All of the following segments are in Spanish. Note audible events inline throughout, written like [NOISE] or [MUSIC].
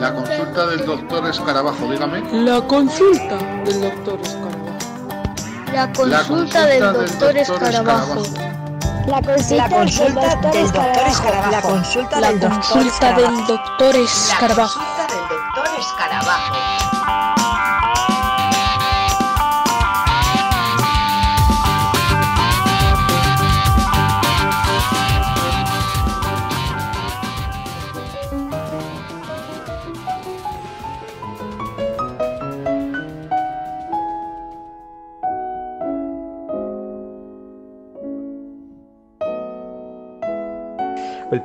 La consulta del doctor Escarabajo, dígame. La consulta del doctor Escarabajo. La consulta, del doctor, Escarabajo. La consulta, del doctor Escarabajo. La consulta del doctor Escarabajo. La consulta del Escarabajo.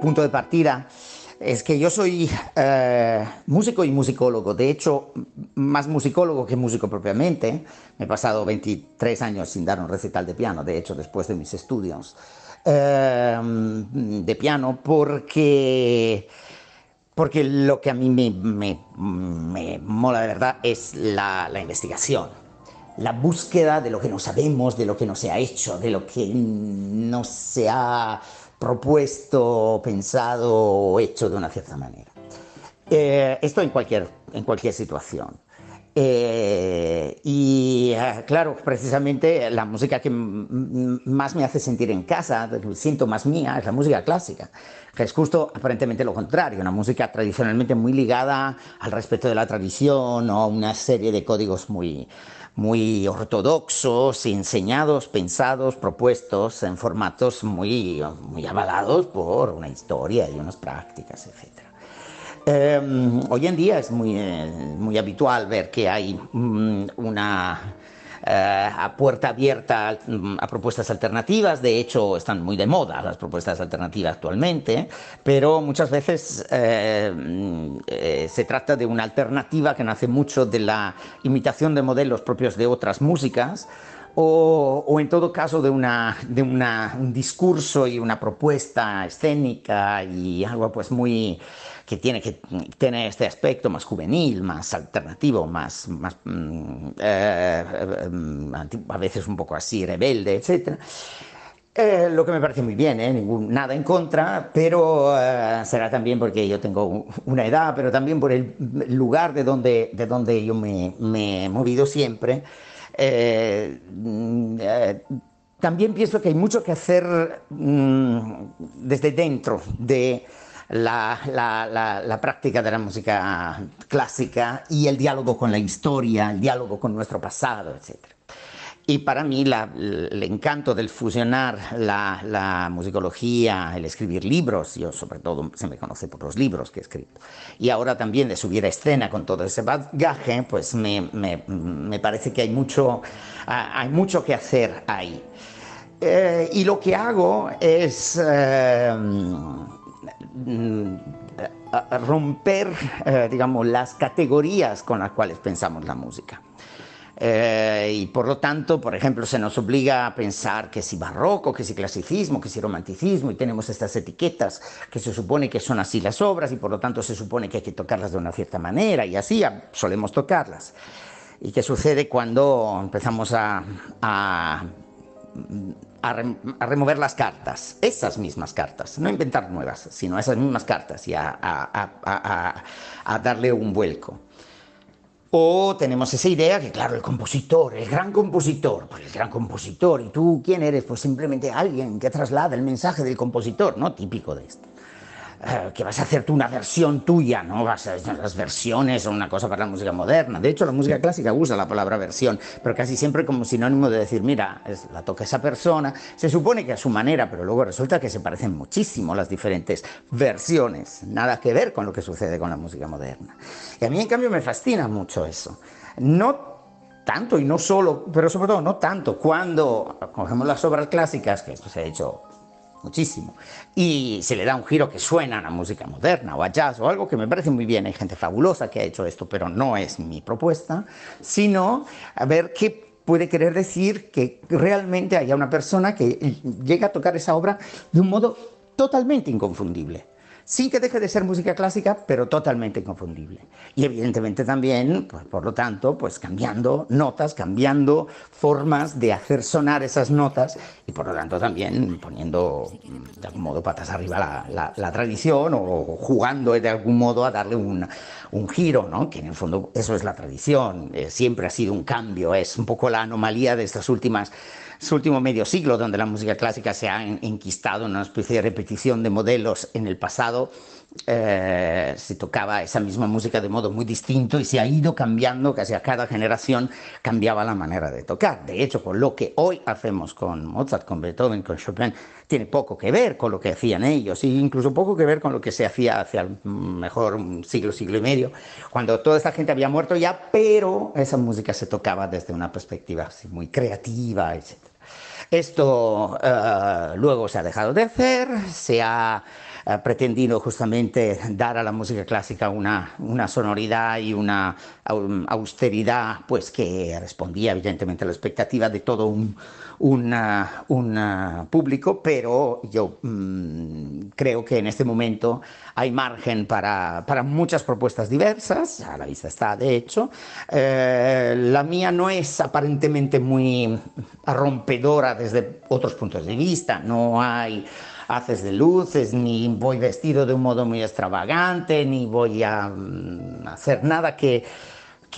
punto de partida es que yo soy eh, músico y musicólogo, de hecho, más musicólogo que músico propiamente. Me he pasado 23 años sin dar un recital de piano, de hecho, después de mis estudios eh, de piano, porque, porque lo que a mí me, me, mola de verdad es la, la investigación la búsqueda de lo que no sabemos, de lo que no se ha hecho, de lo que no se ha propuesto, pensado o hecho de una cierta manera. Eh, esto en cualquier, en cualquier situación. Eh, y eh, claro, precisamente la música que más me hace sentir en casa, siento más mía, es la música clásica, que es justo aparentemente lo contrario, una música tradicionalmente muy ligada al respeto de la tradición o a una serie de códigos muy, muy ortodoxos, enseñados, pensados, propuestos en formatos muy, muy avalados por una historia y unas prácticas, etc. Em, hoy en día es muy, eh, muy habitual ver que hay mm, una eh, a puerta abierta mm, a propuestas alternativas. De hecho, están muy de moda las propuestas alternativas actualmente, pero muchas veces eh, mm, se trata de una alternativa que nace mucho de la imitación de modelos propios de otras músicas. O, o en todo caso de, de una, un discurso y una propuesta escénica y algo pues muy, que tiene que tener este aspecto más juvenil, más alternativo, más, más mm, eh, eh, mm, a veces un poco así rebelde, etc. Eh, lo que me parece muy bien, Ningún, nada en contra, pero será también porque yo tengo una edad, pero también por el lugar de donde, de donde yo me, he movido siempre. Mm, también pienso que hay mucho que hacer desde dentro de la, práctica de la música clásica y el diálogo con la historia, el diálogo con nuestro pasado, etc. Y para mí el encanto del fusionar la, musicología, el escribir libros, yo sobre todo se me conoce por los libros que he escrito, y ahora también de subir a escena con todo ese bagaje, pues me, parece que hay mucho, ah, hay mucho que hacer ahí. Eh, y lo que hago es... Eh, romper, eh, digamos, las categorías con las cuales pensamos la música. Eh, y por lo tanto, por ejemplo, se nos obliga a pensar que si barroco, que si clasicismo, que si romanticismo, y tenemos estas etiquetas que se supone que son así las obras y por lo tanto se supone que hay que tocarlas de una cierta manera y así ah, solemos tocarlas. ¿Y qué sucede cuando empezamos a, a a, remover las cartas, esas mismas cartas, no inventar nuevas, sino esas mismas cartas y a, darle un vuelco. O tenemos esa idea que, claro, el compositor, el gran compositor, pues el gran compositor, ¿y tú quién eres? Pues simplemente alguien que traslada el mensaje del compositor, ¿no? Típico de esto. Eh, que vas a hacer tú una versión tuya, ¿no? Vas a, hacer las versiones o una cosa para la música moderna. De hecho, la música clásica usa la palabra versión, pero casi siempre como sinónimo de decir, mira, la toca esa persona, se supone que a su manera, pero luego resulta que se parecen muchísimo las diferentes versiones. Nada que ver con lo que sucede con la música moderna. Y a mí, en cambio, me fascina mucho eso. No tanto y no solo, pero sobre todo no tanto, cuando cogemos las obras clásicas, que esto se ha hecho muchísimo. Y se le da un giro que suena a la música moderna o a jazz o algo que me parece muy bien. Hay gente fabulosa que ha hecho esto, pero no es mi propuesta, sino a ver qué puede querer decir que realmente haya una persona que llega a tocar esa obra de un modo totalmente inconfundible sin que deje de ser música clásica, pero totalmente inconfundible. Y evidentemente también, pues, por lo tanto, pues cambiando notas, cambiando formas de hacer sonar esas notas y por lo tanto también poniendo mm, de algún modo patas arriba la, tradición o jugando de algún modo a darle un, un, giro, ¿no? que en el fondo eso es la tradición, eh, siempre ha sido un cambio, es un poco la anomalía de estas últimas su último medio siglo, donde la música clásica se ha enquistado en una especie de repetición de modelos en el pasado, eh, se tocaba esa misma música de modo muy distinto y se ha ido cambiando, casi a cada generación cambiaba la manera de tocar. De hecho, con lo que hoy hacemos con Mozart, con Beethoven, con Chopin, tiene poco que ver con lo que hacían ellos, e incluso poco que ver con lo que se hacía hacia mm, mejor un siglo, siglo y medio, cuando toda esta gente había muerto ya, pero esa música se tocaba desde una perspectiva así muy creativa, etc. Esto eh, luego se ha dejado de hacer, se ha pretendiendo eh, pretendido justamente dar a la música clásica una, una sonoridad y una austeridad pues que respondía evidentemente a la expectativa de todo un, un, uh, un uh, público, pero yo mm, creo que en este momento hay margen para, muchas propuestas diversas, a la vista está de hecho. Eh, la mía no es aparentemente muy rompedora desde otros puntos de vista, no hay haces de luces, ni voy vestido de un modo muy extravagante, ni voy a mm, hacer nada que,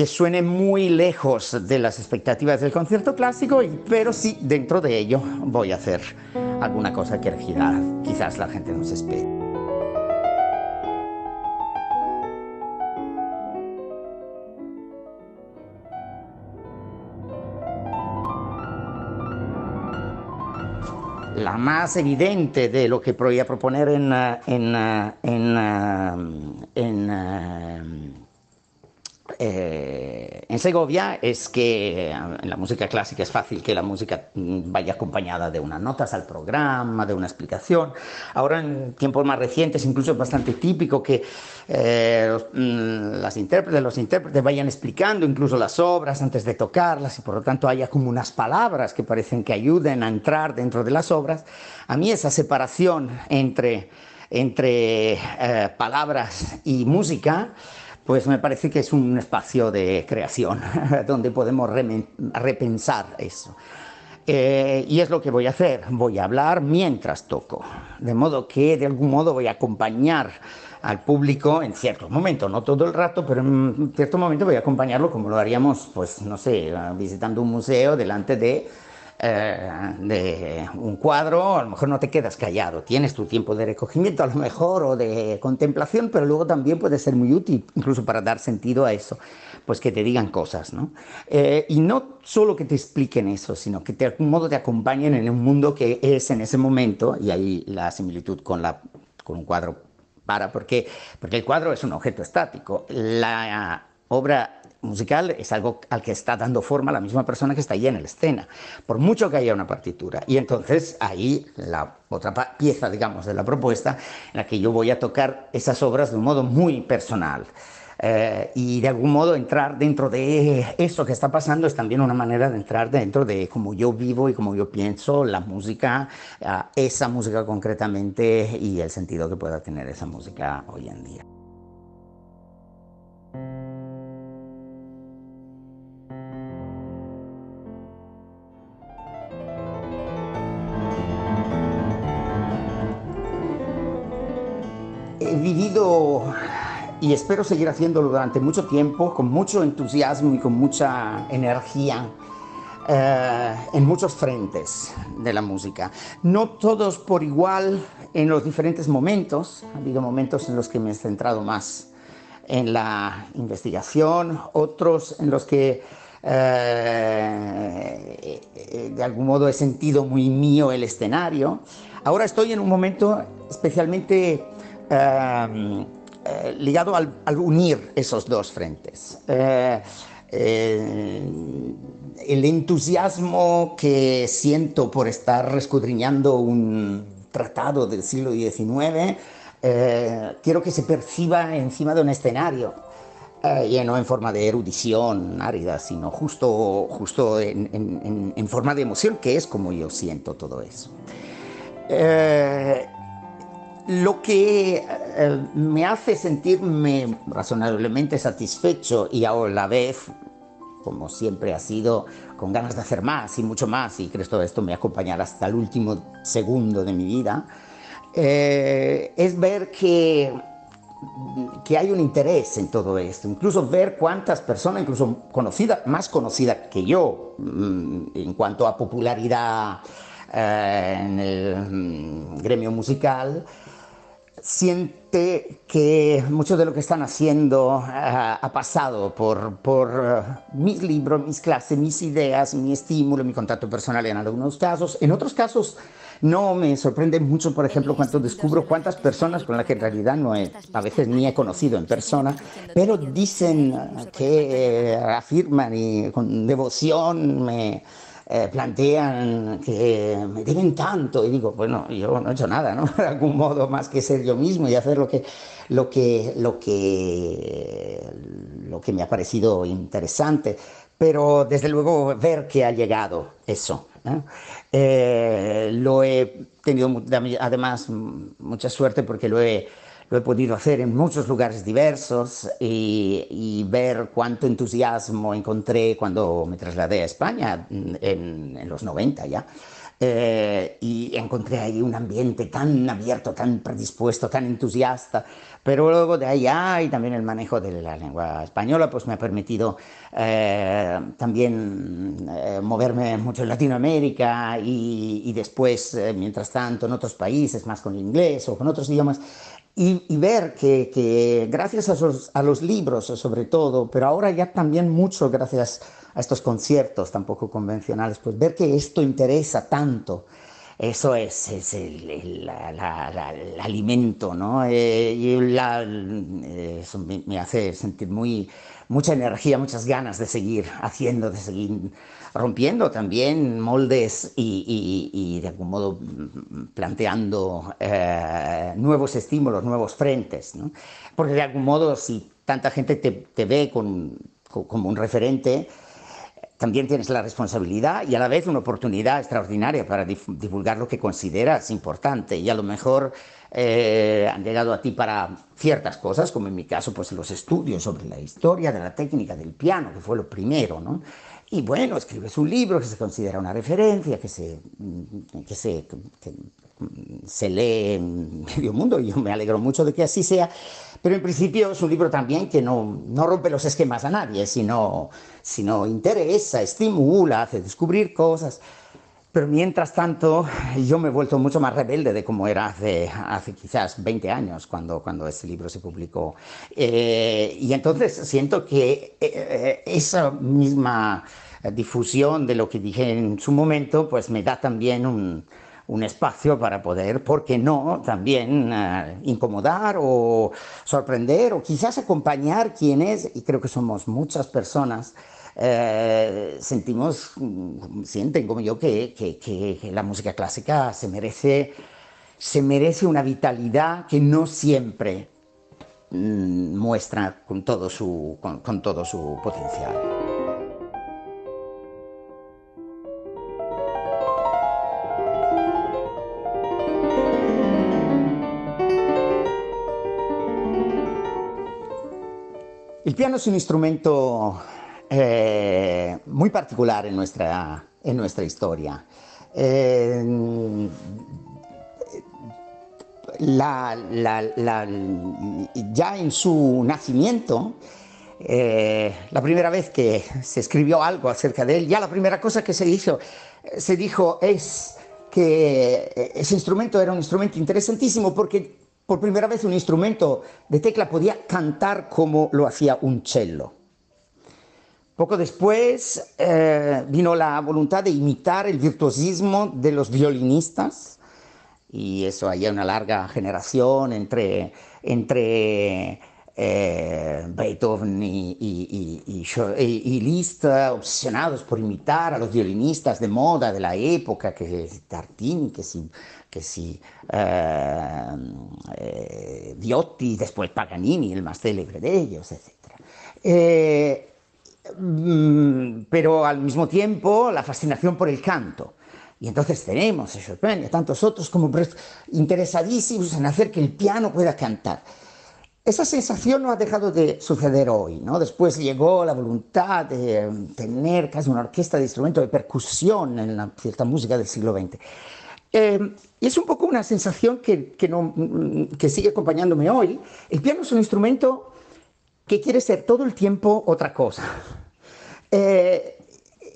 suene muy lejos de las expectativas del concierto clásico, pero sí dentro de ello voy a hacer alguna cosa que quizás la gente nos espere. la más evidente de lo que voy a proponer en, eh, en, eh, en, eh, en eh, en Segovia es que eh, en la música clásica es fácil que la música mm, vaya acompañada de unas notas al programa, de una explicación. Ahora en tiempos más recientes incluso es bastante típico que eh, los, mm, las intérpretes, los intérpretes vayan explicando incluso las obras antes de tocarlas y por lo tanto haya como unas palabras que parecen que ayuden a entrar dentro de las obras. A mí esa separación entre, entre palabras y música, pues me parece que es un espacio de creación [LAUGHS] donde podemos repensar eso. Eh, y es lo que voy a hacer, voy a hablar mientras toco, de modo que de algún modo voy a acompañar al público en ciertos momentos, no todo el rato, pero en cierto momento voy a acompañarlo como lo haríamos, pues no sé, visitando un museo delante de eh, de un cuadro, a lo mejor no te quedas callado, tienes tu tiempo de recogimiento a lo mejor o de contemplación, pero luego también puede ser muy útil, incluso para dar sentido a eso, pues que te digan cosas, ¿no? Eh, y no solo que te expliquen eso, sino que de algún modo te acompañen en un mundo que es en ese momento, y ahí la similitud con, la, con un cuadro para, porque, porque el cuadro es un objeto estático, la obra musical es algo al que está dando forma la misma persona que está ahí en la escena, por mucho que haya una partitura. Y entonces ahí la otra pieza, digamos, de la propuesta, en la que yo voy a tocar esas obras de un modo muy personal. Eh, y de algún modo entrar dentro de eso que está pasando es también una manera de entrar dentro de cómo yo vivo y cómo yo pienso la música, esa música concretamente y el sentido que pueda tener esa música hoy en día. he vivido y espero seguir haciéndolo durante mucho tiempo, con mucho entusiasmo y con mucha energía. Eh, en muchos frentes de la música. No todos por igual en los diferentes momentos. Ha habido momentos en los que me he centrado más en la investigación, otros en los que eh, de algún modo he sentido muy mío el escenario. Ahora estoy en un momento especialmente Em, eh, ligado al, unir esos dos frentes. Eh, eh, el entusiasmo que siento por estar escudriñando un tratado del siglo XIX, quiero que se perciba encima de un escenario, y no en forma de erudición árida, sino justo, justo en, en forma de emoción, que es como yo siento todo eso. Lo que eh, me hace sentirme razonablemente satisfecho y a la vez, como siempre ha sido, con ganas de hacer más y mucho más, y creo que todo esto me acompañará hasta el último segundo de mi vida, eh, es ver que que hay un interés en todo esto, incluso ver cuántas personas, incluso conocida más conocida que yo, mm, en cuanto a popularidad eh, en el mm, gremio musical, siente que mucho de lo que están haciendo ah, ha pasado por, por ah, mis libros, mis clases, mis ideas, mi estímulo, mi contacto personal en algunos casos. En otros casos no me sorprende mucho, por ejemplo, cuando descubro cuántas personas con las que en realidad no he, a veces ni he conocido en persona, pero dicen ah, que eh, afirman y con devoción me eh, plantean que me deben tanto y digo, bueno, yo no he hecho nada, ¿no? [LAUGHS] De algún modo más que ser yo mismo y hacer lo que, lo que, lo que, lo que me ha parecido interesante. Pero desde luego ver que ha llegado eso. Eh, lo he tenido además mucha suerte porque lo he lo he podido hacer en muchos lugares diversos y, ver cuánto entusiasmo encontré cuando me trasladé a España mm, en, los 90 ya. Eh, y encontré ahí un ambiente tan abierto, tan predispuesto, tan entusiasta. Pero luego de ahí ah, y también el manejo de la lengua española, pues me ha permitido eh, también eh, moverme mucho en Latinoamérica y, después, mientras tanto, en otros países, más con inglés o con otros idiomas y, ver que, que gracias a los, a los, libros eh, sobre todo, pero ahora ya también mucho gracias a estos conciertos tampoco convencionales, pues ver que esto interesa tanto. Eso es, es el, alimento, ¿no? Eh, y eh, eso me, me hace sentir muy, mucha energía, muchas ganas de seguir haciendo, de seguir rompiendo también moldes y, de algún modo mm, planteando eh, nuevos estímulos, nuevos frentes. Porque de algún modo si tanta gente te, te ve con, como un referente, también tienes la responsabilidad y a la vez una oportunidad extraordinaria para divulgar lo que consideras importante. Y a lo mejor eh, han llegado a ti para ciertas cosas, como en mi caso, pues los estudios sobre la historia de la técnica del piano, que fue lo primero, ¿no? Y bueno, escribes un libro que se considera una referencia, que mm, mm, se, lee en medio mundo. y Yo me alegro mucho de que así sea. Pero en principio es un libro también que no, rompe los esquemas a nadie, sino, sino interesa, estimula, hace descubrir cosas. Pero mientras tanto, yo me he vuelto mucho más rebelde de como era hace, quizás 20 años cuando, cuando este libro se publicó. Eh, y entonces siento que eh, eh, esa misma difusión de lo que dije en su momento, pues me da también un, espacio para poder, ¿por qué no?, también incomodar o sorprender o quizás acompañar quienes, y creo que somos muchas personas, eh, sentimos, sienten como yo, que, la música clásica se merece, se merece una vitalidad que no siempre mm, muestra con todo su, con todo su potencial. El piano es un instrumento eh, muy particular en nuestra, en nuestra historia. Eh, la, la, ya en su nacimiento, eh, la primera vez que se escribió algo acerca de él, ya la primera cosa que se hizo, se dijo es que ese instrumento era un instrumento interesantísimo porque por primera vez un instrumento de tecla podía cantar como lo hacía un cello. Poco después eh, vino la voluntad de imitar el virtuosismo de los violinistas y eso hay una larga generación entre, entre eh, Beethoven y, y, Liszt obsesionados por imitar a los violinistas de moda de la época, que es Tartini, que si, que si eh, después Paganini, el más célebre de ellos, etc. Mm, pero al mismo tiempo la fascinación por el canto. Y entonces tenemos, y a tantos otros como interesadísimos en hacer que el piano pueda cantar. Esa sensación no ha dejado de suceder hoy, ¿no? Después llegó la voluntad de em, tener casi una orquesta de instrumentos de percusión en la, cierta música del siglo XX. Em, y es un poco una sensación que, mm, que sigue acompañándome hoy. El piano es un instrumento que quiere ser todo el tiempo otra cosa. Eh,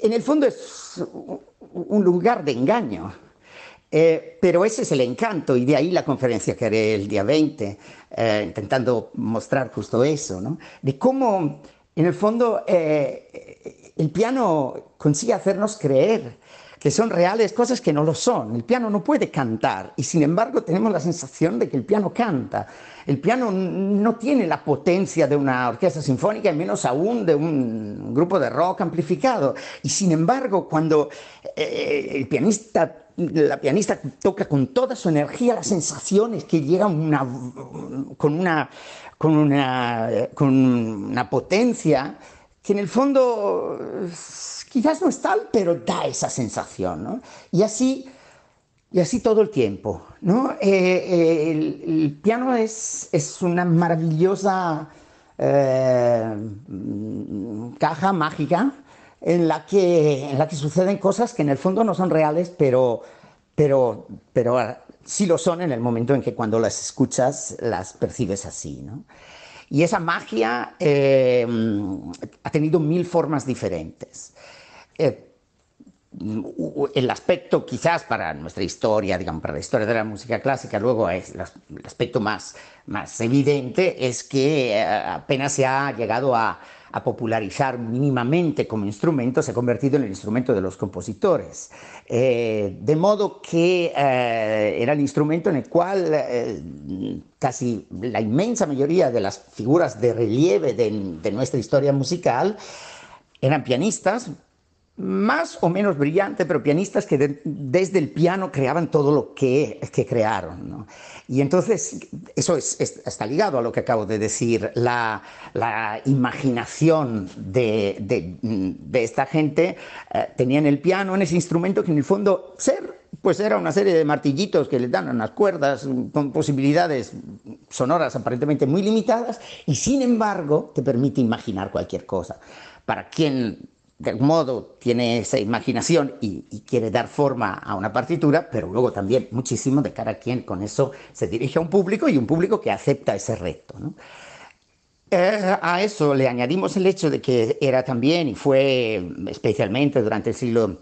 en el fondo es un lugar de engaño, eh, pero ese es el encanto y de ahí la conferencia que haré el día 20, eh, intentando mostrar justo eso, ¿no? de cómo en el fondo el piano consigue hacernos creer que son reales, cosas que no lo son. El piano no puede cantar y sin embargo tenemos la sensación de que el piano canta. El piano no tiene la potencia de una orquesta sinfónica y menos aún de un grupo de rock amplificado. Y sin embargo, cuando eh, eh, el pianista la pianista toca con toda su energía las sensaciones que llegan una, con, una, con, una, eh, con una potencia que en el fondo eh, quizás no es tal, pero da esa sensación, Y así, y así todo el tiempo, ¿no? Eh, eh, el, piano es, una maravillosa caja mágica en la, que, en la que suceden cosas que en el fondo no son reales, pero, ah, sí lo son en el momento en que cuando las escuchas las percibes así, y esa magia eh, mm, ha tenido mil formas diferentes. Eh, mm, el aspecto quizás para nuestra historia, digamos, para la historia de la música clásica, luego es el aspecto más, más evidente es que eh, apenas se ha llegado a, a popularizar mínimamente como instrumento, se ha convertido en el instrumento de los compositores. Eh, de modo que eh, era el instrumento en el cual eh, casi la inmensa mayoría de las figuras de relieve de nuestra historia musical eran pianistas, más o menos brillante, pero pianistas que desde el piano creaban todo lo que, crearon. Y entonces, eso está ligado a lo que acabo de decir, la, imaginación de, esta gente tenía eh, tenían el piano en ese instrumento que en el fondo ser, pues era una serie de martillitos que le dan unas cuerdas mm, con posibilidades sonoras aparentemente muy limitadas y sin embargo te permite imaginar cualquier cosa para quien de algún modo tiene esa imaginación y, quiere dar forma a una partitura, pero luego también muchísimo de cara a quien con eso se dirige a un público y un público que acepta ese reto. Eh, a eso le añadimos el hecho de que era también y fue especialmente durante el siglo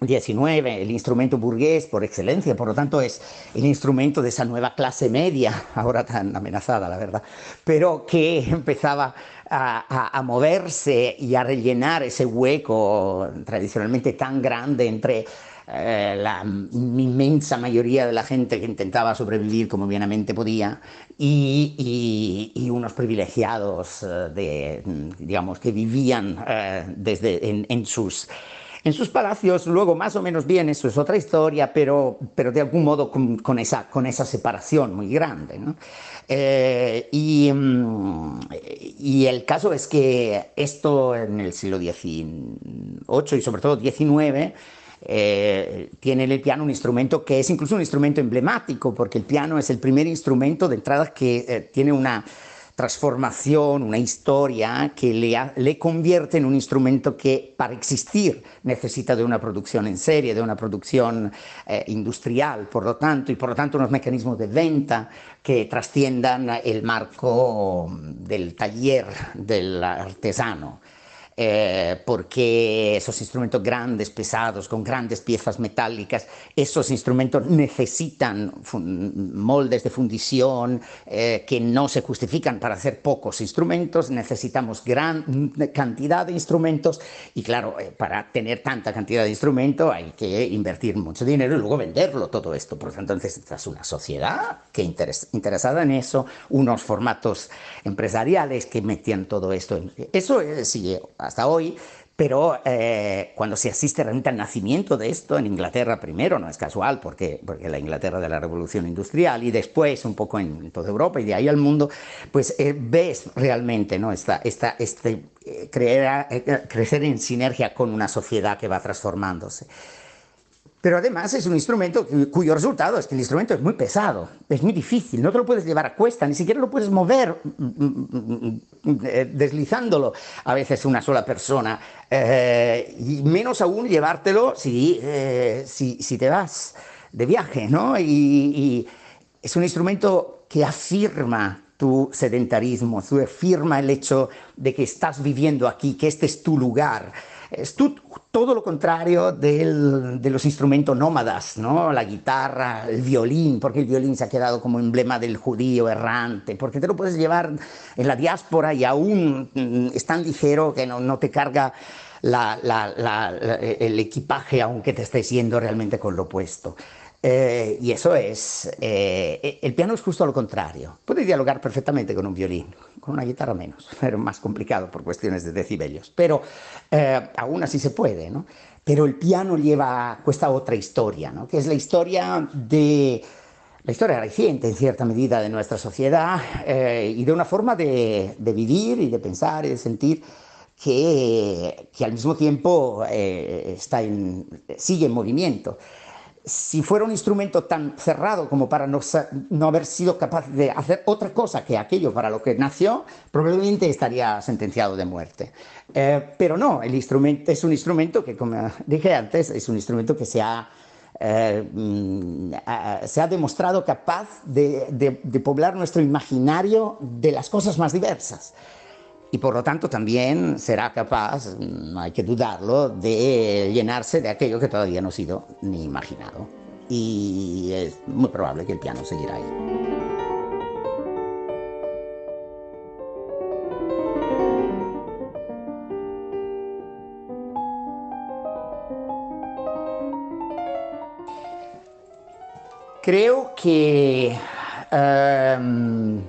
XIX el instrumento burgués por excelencia, por lo tanto es el instrumento de esa nueva clase media, ahora tan amenazada la verdad, pero que empezaba a, moverse y a rellenar ese hueco tradicionalmente tan grande entre eh, la inmensa mayoría de la gente que intentaba sobrevivir como bienamente podía y, unos privilegiados eh, de, mm, digamos, que vivían eh, desde, en, en sus en sus palacios, luego más o menos bien, eso es otra historia, pero, pero de algún modo con, con esa, con esa separación muy grande. ¿no? Eh, mm, y, el caso es que esto en el siglo XVIII y sobre todo XIX eh, tiene el piano un instrumento que es incluso un instrumento emblemático, porque el piano es el primer instrumento de entrada que eh, tiene una transformación, una historia que le, convierte en un instrumento que para existir necesita de una producción en serie, de una producción eh, industrial, por lo tanto, y por lo tanto unos mecanismos de venta que trasciendan el marco mm, del taller del artesano. Eh, porque esos instrumentos grandes, pesados, con grandes piezas metálicas, esos instrumentos necesitan moldes de fundición eh, que no se justifican para hacer pocos instrumentos, necesitamos gran cantidad de instrumentos y claro, eh, para tener tanta cantidad de instrumentos hay que invertir mucho dinero y luego venderlo todo esto. Por lo tanto, necesitas una sociedad que interesada en eso, unos formatos empresariales que metían todo esto. Eso sigue hasta hoy, pero eh, cuando se asiste realmente al nacimiento de esto en Inglaterra, primero no es casual, porque, porque la Inglaterra de la Revolución Industrial y después un poco en toda Europa y de ahí al mundo, pues eh, ves realmente ¿no? está está este, eh, crecer en sinergia con una sociedad que va transformándose. Pero además es un instrumento cuyo resultado es que el instrumento es muy pesado, es muy difícil, no te lo puedes llevar a cuesta, ni siquiera lo puedes mover mm, mm, mm, eh, deslizándolo a veces una sola persona, eh, y menos aún llevártelo eh, si, si, te vas de viaje, ¿no? Y, y es un instrumento que afirma tu sedentarismo, afirma el hecho de que estás viviendo aquí, que este es tu lugar. Es todo lo contrario de los instrumentos nómadas, ¿no? La guitarra, el violín, porque el violín se ha quedado como emblema del judío errante, porque te lo puedes llevar en la diáspora y aún mm, es tan ligero que no, te carga el equipaje, aunque te estés yendo realmente con lo opuesto. Eh, y eso es, eh, el piano es justo lo contrario. Puede dialogar perfectamente con un violín, con una guitarra menos, [LAUGHS] pero más complicado por cuestiones de decibelios. Pero eh, aún así se puede, ¿no? Pero el piano lleva cuesta otra historia, ¿no? Que es la historia de la historia reciente, en cierta medida, de nuestra sociedad y de una forma de, vivir y de pensar y de sentir que, que al mismo tiempo está en, sigue en movimiento si fuera un instrumento tan cerrado como para no, haber sido capaz de hacer otra cosa que aquello para lo que nació, probablemente estaría sentenciado de muerte. Eh, pero no, el instrumento, es un instrumento que, como [LAUGHS] dije antes, es un instrumento que se ha, eh, mm, se ha demostrado capaz de, de poblar nuestro imaginario de las cosas más diversas y por lo tanto también será capaz, no hay que dudarlo, de llenarse de aquello que todavía no ha sido ni imaginado. Y es muy probable que el piano seguirá ahí. Creo que em,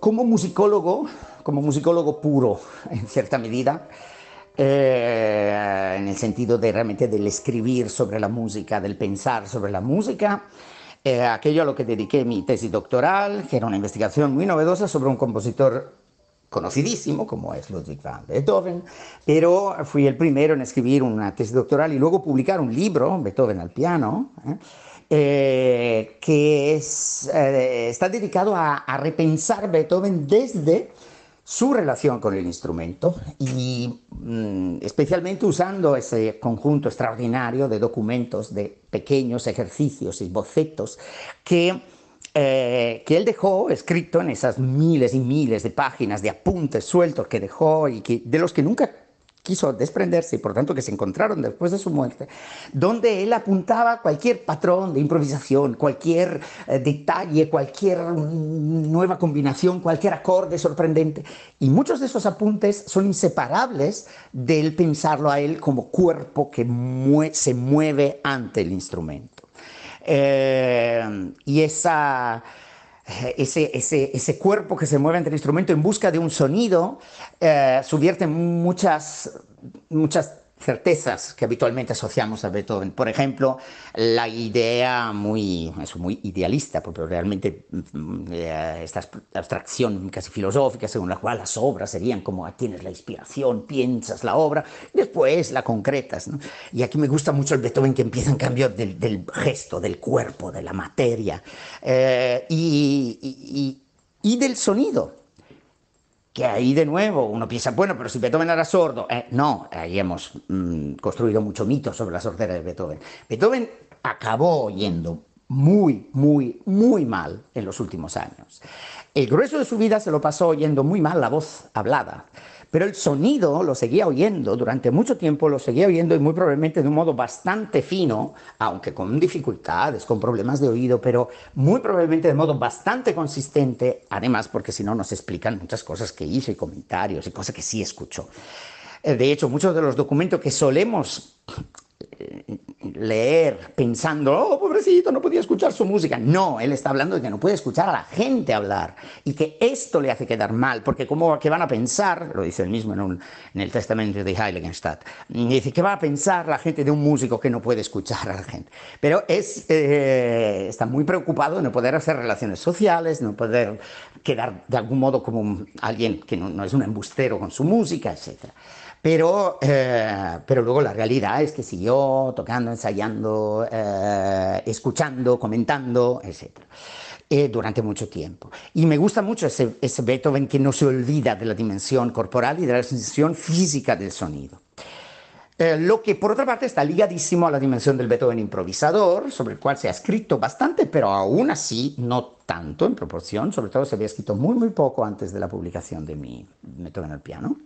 como musicólogo como musicólogo puro, [LAUGHS] en cierta medida, eh, en el sentido de realmente del escribir sobre la música, del pensar sobre la música. Eh, aquello a lo que dediqué mi tesis doctoral, que era una investigación muy novedosa sobre un compositor conocidísimo como es Ludwig van Beethoven, pero fui el primero en escribir una tesis doctoral y luego publicar un libro, Beethoven al piano, eh, que es, está dedicado a repensar Beethoven desde su relación con el instrumento y mm, especialmente usando ese conjunto extraordinario de documentos, de pequeños ejercicios y bocetos que, eh, que él dejó escrito en esas miles y miles de páginas de apuntes sueltos que dejó y que, de los que nunca quiso desprenderse y por tanto que se encontraron después de su muerte, donde él apuntaba cualquier patrón de improvisación, cualquier eh, detalle, cualquier mm, nueva combinación, cualquier acorde sorprendente. Y muchos de esos apuntes son inseparables del pensarlo a él como cuerpo que se mueve ante el instrumento. Eh, y esa eh, ese, ese, ese, cuerpo que se mueve ante el instrumento en busca de un sonido, eh, muchas, muchas certezas que habitualmente asociamos a Beethoven. Por ejemplo, la idea muy, es muy idealista, porque realmente mm, eh, esta abstracción casi filosófica según la cual las obras serían como tienes la inspiración, piensas la obra, después la concretas. Y aquí me gusta mucho el Beethoven que empieza en cambio del, gesto, del cuerpo, de la materia eh, y del sonido que ahí de nuevo uno piensa, bueno, pero si Beethoven era sordo, eh, no, ahí hemos mm, construido mucho mito sobre la sordera de Beethoven. Beethoven acabó oyendo muy, muy, muy mal en los últimos años. El grueso de su vida se lo pasó oyendo muy mal la voz hablada. Pero el sonido lo seguía oyendo, durante mucho tiempo lo seguía oyendo y muy probablemente de un modo bastante fino, aunque con dificultades, con problemas de oído, pero muy probablemente de modo bastante consistente, además porque si no nos explican muchas cosas que hizo y comentarios y cosas que sí escuchó. Eh, de hecho, muchos de los documentos que solemos eh, leer pensando, oh, pobrecito, no podía escuchar su música. No, él está hablando de que no puede escuchar a la gente hablar y que esto le hace quedar mal, porque ¿cómo que van a pensar? Lo dice él mismo en, el testamento de Heiligenstadt. dice, que va a pensar la gente de un músico que no puede escuchar a la gente? Pero eh, está muy preocupado de no poder hacer relaciones sociales, no poder quedar de algún modo como alguien que no, no es un embustero con su música, etcétera. Pero, eh, pero luego la realidad es que siguió tocando, ensayando, eh, escuchando, comentando, etc. Eh, durante mucho tiempo. Y me gusta mucho ese, Beethoven que no se olvida de la dimensión corporal y de la sensación física del sonido. lo que por otra parte está ligadísimo a la dimensión del Beethoven improvisador, sobre el cual se ha escrito bastante, pero aún así no tanto en proporción, sobre todo se había escrito muy muy poco antes de la publicación de mi Beethoven al piano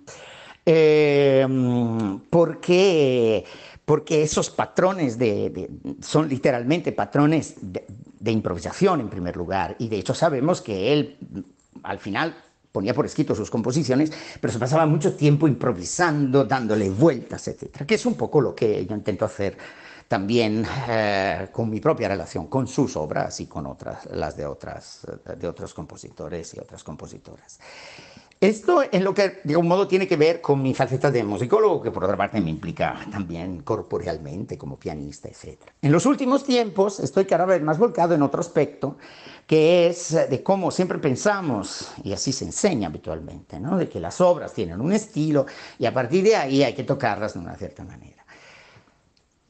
porque, em, porque esos patrones de, son literalmente patrones de, improvisación en primer lugar. Y de hecho sabemos que él mm, al final ponía por escrito sus composiciones, pero se pasaba mucho tiempo improvisando, dándole vueltas, etcétera, que es un poco lo que yo intento hacer también eh, con mi propia relación, con sus obras y con otras, las de, otras, de otros compositores y otras compositoras. Esto en lo que de algún modo tiene que ver con mi faceta de musicólogo, que por otra parte me implica también corporealmente como pianista, etc. En los últimos tiempos estoy cada vez más volcado en otro aspecto, que es de cómo siempre pensamos, y así se enseña habitualmente, ¿no? de que las obras tienen un estilo y a partir de ahí hay que tocarlas de una cierta manera.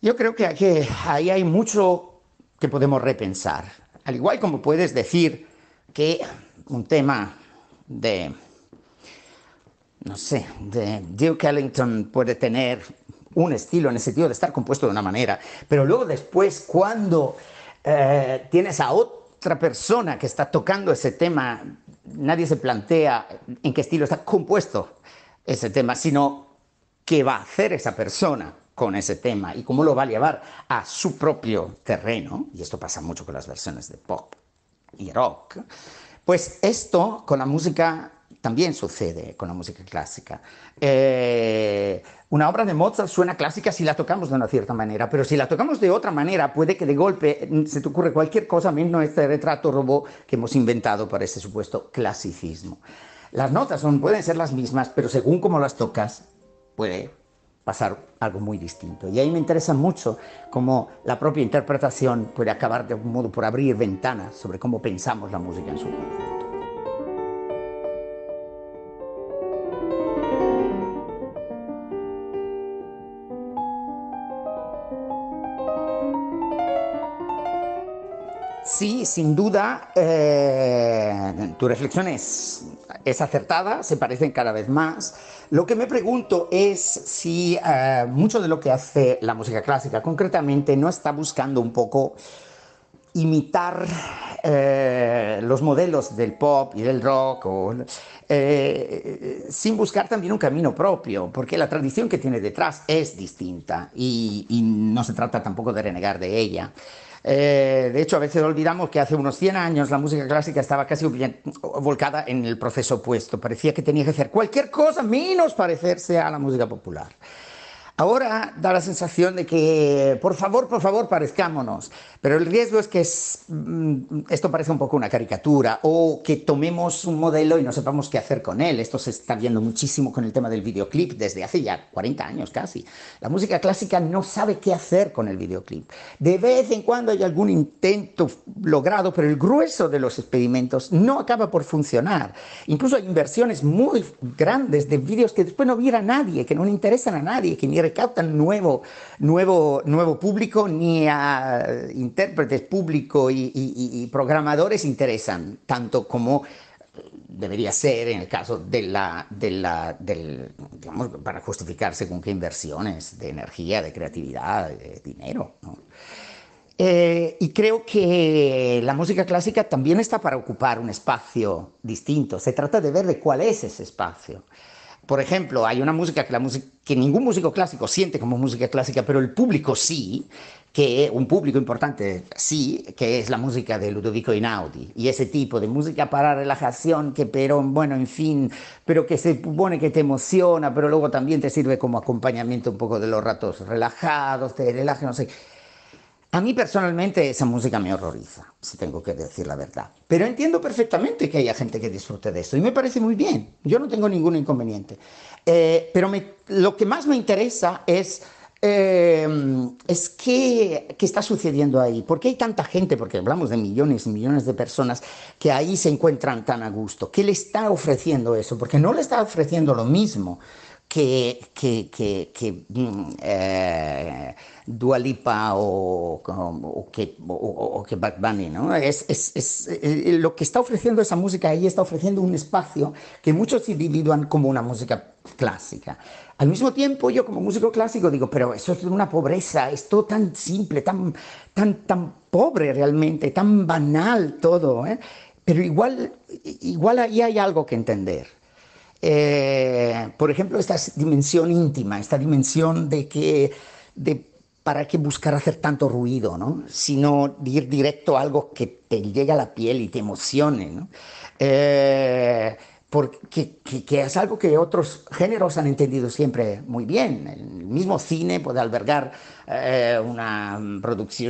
Yo creo que, que ahí hay mucho que podemos repensar, al igual como puedes decir que un tema de no sé, de Duke Ellington puede tener un estilo en el sentido de estar compuesto de una manera, pero luego después cuando eh, tienes a otra persona que está tocando ese tema, nadie se plantea en qué estilo está compuesto ese tema, sino qué va a hacer esa persona con ese tema y cómo lo va a llevar a su propio terreno, y esto pasa mucho con las versiones de pop y rock, pues esto con la música también sucede con la música clásica. Eh, una obra de Mozart suena clásica si la tocamos de una cierta manera, pero si la tocamos de otra manera, puede que de golpe mm, se te ocurra cualquier cosa, menos este retrato robot que hemos inventado para ese supuesto clasicismo. Las notas son, pueden ser las mismas, pero según cómo las tocas, puede pasar algo muy distinto. Y ahí me interesa mucho cómo la propia interpretación puede acabar de algún modo por abrir ventanas sobre cómo pensamos la música en su momento. Sí, sin duda, eh, tu reflexión es, acertada, se parecen cada vez más. Lo que me pregunto es si eh, mucho de lo que hace la música clásica concretamente no está buscando un poco imitar eh, los modelos del pop y del rock, sin buscar también un camino propio, porque la tradición que tiene detrás es distinta y no se trata tampoco de renegar de ella. Eh, de hecho, a veces olvidamos que hace unos 100 años la música clásica estaba casi volcada en el proceso opuesto. Parecía que tenía que hacer cualquier cosa menos parecerse a la música popular. Ahora da la sensación de que, por favor, por favor, parezcámonos. Pero el riesgo es que mm, esto parece un poco una caricatura o que tomemos un modelo y no sepamos qué hacer con él. Esto se está viendo muchísimo con el tema del videoclip desde hace ya 40 años casi. La música clásica no sabe qué hacer con el videoclip. De vez en cuando hay algún intento logrado, pero el grueso de los experimentos no acaba por funcionar. Incluso hay inversiones muy grandes de vídeos que después no viera nadie, que no le interesan a nadie, que ni Recaptan nuevo, nuevo, nuevo público, ni a intérpretes público y, programadores interesan tanto como debería ser en el caso de la, de la del, digamos, para justificarse con qué inversiones de energía, de creatividad, de dinero. Eh, y creo que la música clásica también está para ocupar un espacio distinto. Se trata de ver de cuál es ese espacio. Por ejemplo, hay una música que, la que ningún músico clásico siente como música clásica, pero el público sí, que un público importante sí, que es la música de Ludovico Inaudi y ese tipo de música para relajación, que pero bueno, en fin, pero que se supone que te emociona, pero luego también te sirve como acompañamiento un poco de los ratos relajados, te relaja, no sé. A mí personalmente esa música me horroriza, si tengo que decir la verdad. Pero entiendo perfectamente que haya gente que disfrute de esto y me parece muy bien. Yo no tengo ningún inconveniente. Eh, pero lo que más me interesa es, eh, es qué, está sucediendo ahí. ¿Por qué hay tanta gente? Porque hablamos de millones y millones de personas que ahí se encuentran tan a gusto. ¿Qué le está ofreciendo eso? Porque no le está ofreciendo lo mismo que, que, que, que mm, eh, o, o, que, o, que Bad Bunny. ¿no? Es, es, es, eh, lo que está ofreciendo esa música ahí está ofreciendo un espacio que muchos individuan como una música clásica. Al mismo tiempo, yo como músico clásico digo, pero eso es una pobreza, es todo tan simple, tan, tan, tan pobre realmente, tan banal todo. ¿eh? Pero igual, igual ahí hay algo que entender. Eh, por ejemplo, esta dimensión íntima, esta dimensión de que, de, ¿para qué buscar hacer tanto ruido, ¿no? sino ir directo a algo que te llega a la piel y te emocione? ¿no? Eh, porque que, es algo que otros géneros han entendido siempre muy bien. El mismo cine puede albergar eh, una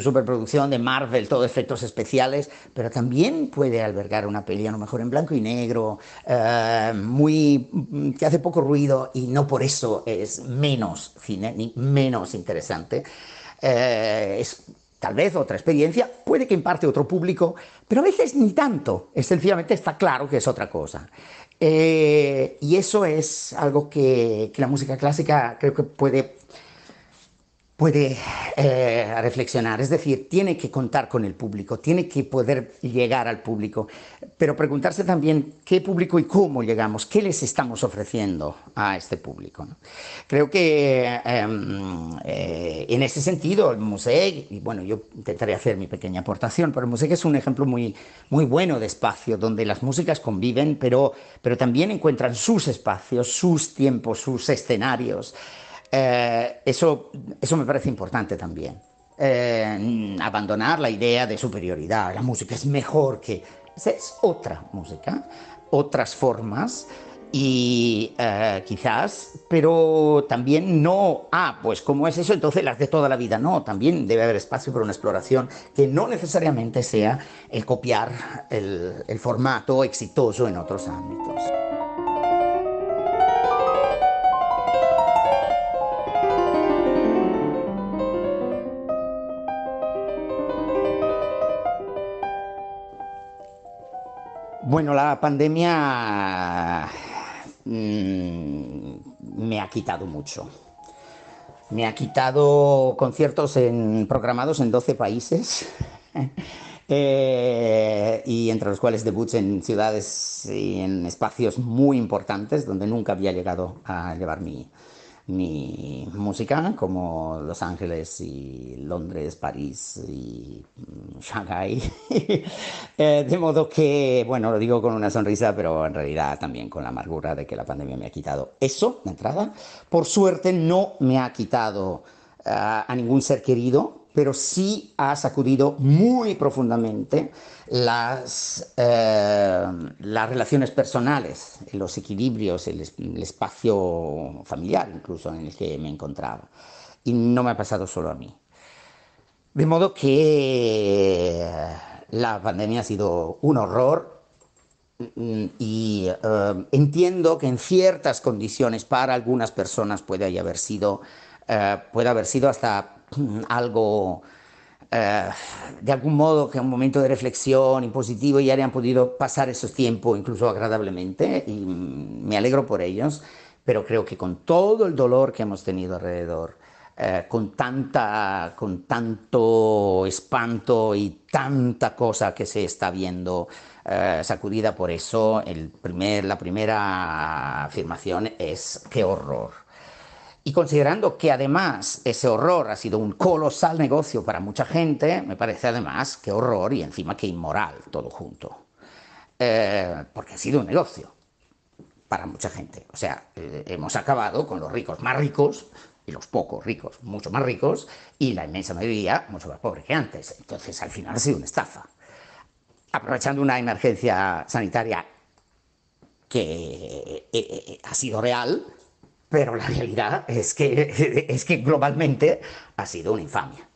superproducción de Marvel, todo efectos especiales, pero también puede albergar una peli a lo mejor en blanco y negro, eh, muy, mm, que hace poco ruido y no por eso es menos cine ni menos interesante. Eh, es tal vez otra experiencia, puede que imparte otro público, pero a veces ni tanto. Sencillamente está claro que es otra cosa. Eh, y eso es algo que, que, la música clásica creo que puede puede eh, reflexionar, es decir, tiene que contar con el público, tiene que poder llegar al público, pero preguntarse también qué público y cómo llegamos, qué les estamos ofreciendo a este público. Creo que em, eh, en ese sentido el museo, y bueno, yo intentaré hacer mi pequeña aportación, pero el museo es un ejemplo muy, muy bueno de espacio donde las músicas conviven, pero, pero también encuentran sus espacios, sus tiempos, sus escenarios. Eh, eso, eso me parece importante también. Eh, abandonar la idea de superioridad, la música es mejor que... Es otra música, otras formas y eh, quizás, pero también no, ah, pues como es eso, entonces las de toda la vida, no, también debe haber espacio para una exploración que no necesariamente sea el copiar el formato exitoso en otros ámbitos. Bueno, la pandemia mm, me ha quitado mucho. Me ha quitado conciertos programados en 12 países [LAUGHS] eh, y entre los cuales debuts en ciudades y en espacios muy importantes donde nunca había llegado a llevar mi, mi música, como Los Ángeles y Londres, París y mm, Shanghai, [LAUGHS] eh, de modo que, bueno, lo digo con una sonrisa, pero en realidad también con la amargura de que la pandemia me ha quitado eso la entrada. Por suerte no me ha quitado ah, a ningún ser querido, pero sí ha sacudido muy profundamente las, eh, las relaciones personales, los equilibrios, el, espacio familiar incluso en el que me encontraba. Y no me ha pasado solo a mí. De modo que eh, la pandemia ha sido un horror mm, y eh, entiendo que en ciertas condiciones para algunas personas puede haber sido, puede haber sido hasta [CLEARS THROAT] algo eh, de algún modo que un momento de reflexión y positivo y han podido pasar esos tiempos incluso agradablemente y me alegro por ellos, pero creo que con todo el dolor que hemos tenido alrededor, eh, con, tanta, con tanto espanto y tanta cosa que se está viendo eh, sacudida por eso, el primer, la primera afirmación es qué horror. Y considerando que además ese horror ha sido un colosal negocio para mucha gente, me parece además que horror y encima que inmoral todo junto. Eh, porque ha sido un negocio para mucha gente. O sea, eh, hemos acabado con los ricos más ricos y los pocos ricos mucho más ricos y la inmensa mayoría mucho más pobre que antes. Entonces, al final ha sido una estafa. Aprovechando una emergencia sanitaria que eh, ha sido real, pero la realidad es que, [LAUGHS] es que globalmente ha sido una infamia.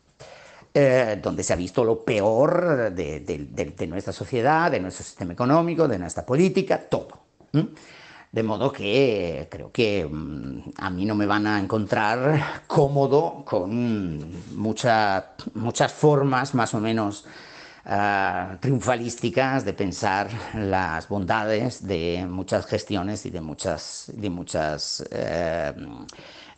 Eh, donde se ha visto lo peor de, nuestra sociedad, de nuestro sistema económico, de nuestra política, todo. De modo que creo que mm, a mí no me van a encontrar cómodo con muchas muchas formas más o menos eh, triunfalísticas de pensar las bondades de muchas gestiones y de muchas, de muchas eh,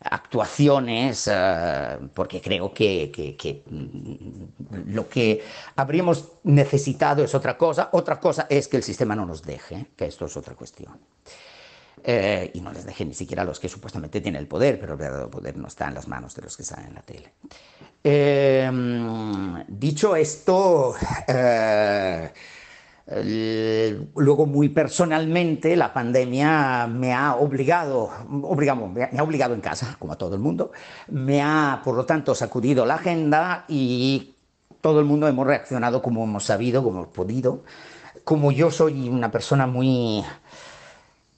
actuaciones, eh, porque creo que, mm, lo que habríamos necesitado es otra cosa. Otra cosa es que el sistema no nos deje, que esto es otra cuestión. Eh, y no les deje ni siquiera a los que supuestamente tienen el poder, pero el verdadero poder no está en las manos de los que están en la tele. Em, dicho esto, eh, Luego, muy personalmente, la pandemia me ha obligado, obligamos, me ha obligado en casa, como a todo el mundo, me ha, por lo tanto, sacudido la agenda y todo el mundo hemos reaccionado como hemos sabido, como hemos podido. Como yo soy una persona muy,